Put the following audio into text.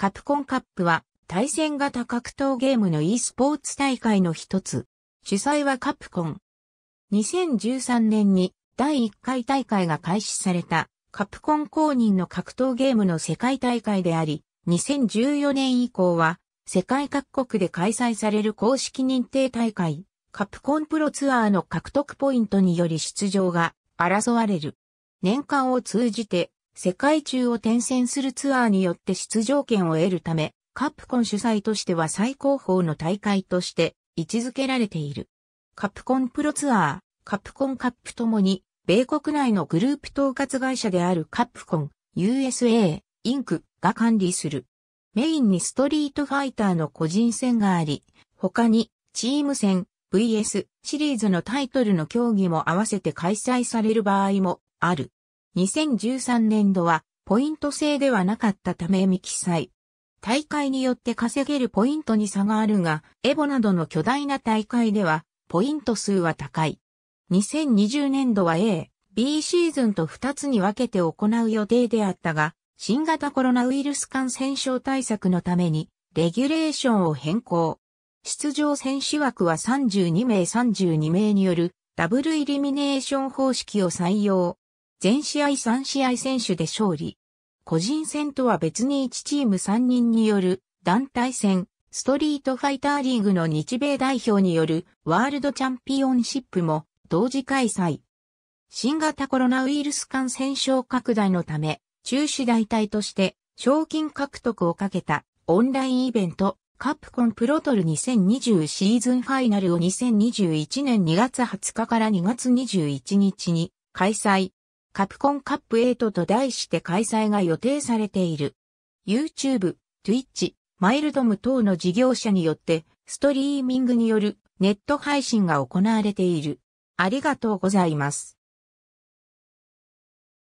カプコンカップは対戦型格闘ゲームの e スポーツ大会の一つ。主催はカプコン。2013年に第1回大会が開始されたカプコン公認の格闘ゲームの世界大会であり、2014年以降は世界各国で開催される公式認定大会、カプコンプロツアーの獲得ポイントにより出場が争われる。年間を通じて世界中を転戦するツアーによって出場権を得るため、カプコン主催としては最高峰の大会として位置づけられている。カプコンプロツアー、カプコンカップともに、米国内のグループ統括会社であるカプコン、USA、インクが管理する。メインにストリートファイターの個人戦があり、他にチーム戦、VS シリーズのタイトルの競技も合わせて開催される場合もある。2013年度はポイント制ではなかったため未記載。大会によって稼げるポイントに差があるが、エボなどの巨大な大会では、ポイント数は高い。2020年度は A、B シーズンと2つに分けて行う予定であったが、新型コロナウイルス感染症対策のために、レギュレーションを変更。出場選手枠は32名32名によるダブルイリミネーション方式を採用。全試合3試合選手で勝利。個人戦とは別に1チーム3人による団体戦、ストリートファイターリーグの日米代表によるワールドチャンピオンシップも同時開催。新型コロナウイルス感染症拡大のため、中止代替として賞金獲得をかけたオンラインイベントカップコンプロトル2020シーズンファイナルを2021年2月20日から2月21日に開催。カプコンカップ8と題して開催が予定されている。YouTube、Twitch、マイルドム等の事業者によってストリーミングによるネット配信が行われている。ありがとうございます。